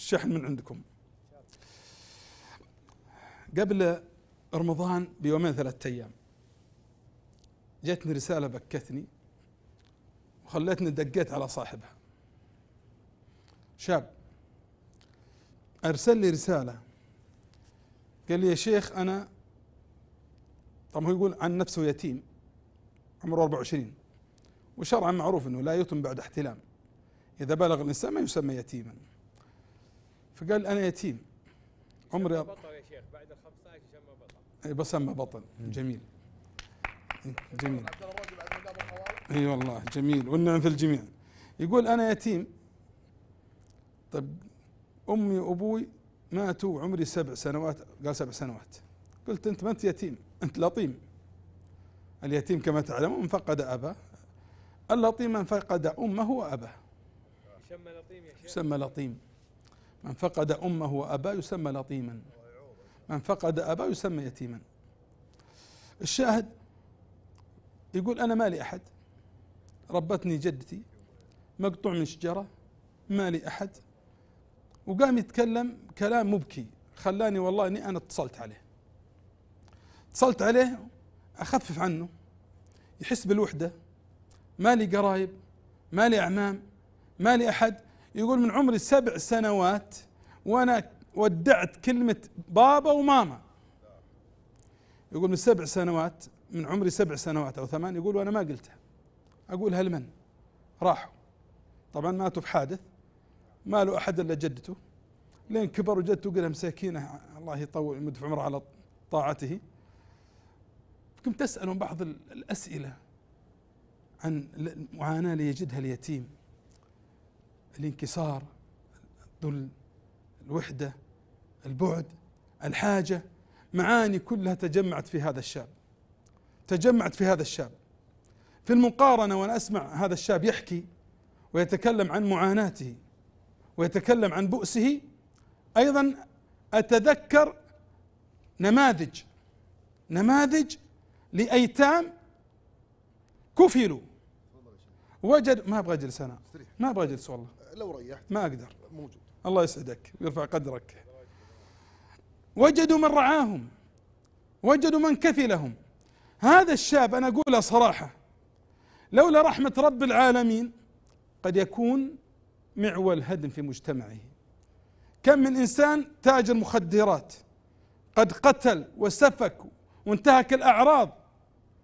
الشحن من عندكم قبل رمضان بيومين ثلاثة أيام جتني رسالة بكتني وخلتني دقيت على صاحبها شاب أرسل لي رسالة قال لي يا شيخ أنا طبعا هو يقول عن نفسه يتيم عمره 24 وشرعا معروف أنه لا يتم بعد احتلام إذا بلغ الإنسان ما يسمى يتيما فقال انا يتيم عمري بطل يا شيخ بعد 15 شم بطل إيه، بسمى بطل جميل إيه، جميل اي والله جميل والنعم في الجميع يقول انا يتيم طب امي وابوي ماتوا عمري سبع سنوات قال سبع سنوات قلت انت ما انت يتيم انت لطيم اليتيم كما تعلمون فقد اباه اللطيم من فقد امه واباه يسمى لطيم يا شيخ يسمى لطيم من فقد أمه وأباه يسمى لطيما من فقد أباه يسمى يتيما الشاهد يقول أنا مالي أحد ربتني جدتي مقطوع من شجرة مالي أحد وقام يتكلم كلام مبكي خلاني والله اني انا اتصلت عليه اتصلت عليه اخفف عنه يحس بالوحده مالي قرايب مالي اعمام مالي احد يقول من عمري سبع سنوات وانا ودعت كلمه بابا وماما يقول من سبع سنوات من عمري سبع سنوات او ثمان يقول وانا ما قلتها اقولها لمن؟ راحوا طبعا ماتوا في حادث ما له احد الا جدته لين كبر وجدته قالها مساكينه الله يطول يمد في عمره على طاعته كنت اسالهم بعض الاسئله عن المعاناه اللي يجدها اليتيم الانكسار ذل الوحدة البعد الحاجة معاني كلها تجمعت في هذا الشاب تجمعت في هذا الشاب في المقارنة وأنا أسمع هذا الشاب يحكي ويتكلم عن معاناته ويتكلم عن بؤسه أيضا أتذكر نماذج نماذج لأيتام كفلوا وجد ما ابغى اجلس انا ما ابغى اجلس والله لو ريحت ما اقدر موجود الله يسعدك ويرفع قدرك وجدوا من رعاهم وجدوا من كفلهم هذا الشاب انا اقولها صراحه لولا رحمه رب العالمين قد يكون معول هدم في مجتمعه كم من انسان تاجر مخدرات قد قتل وسفك وانتهك الاعراض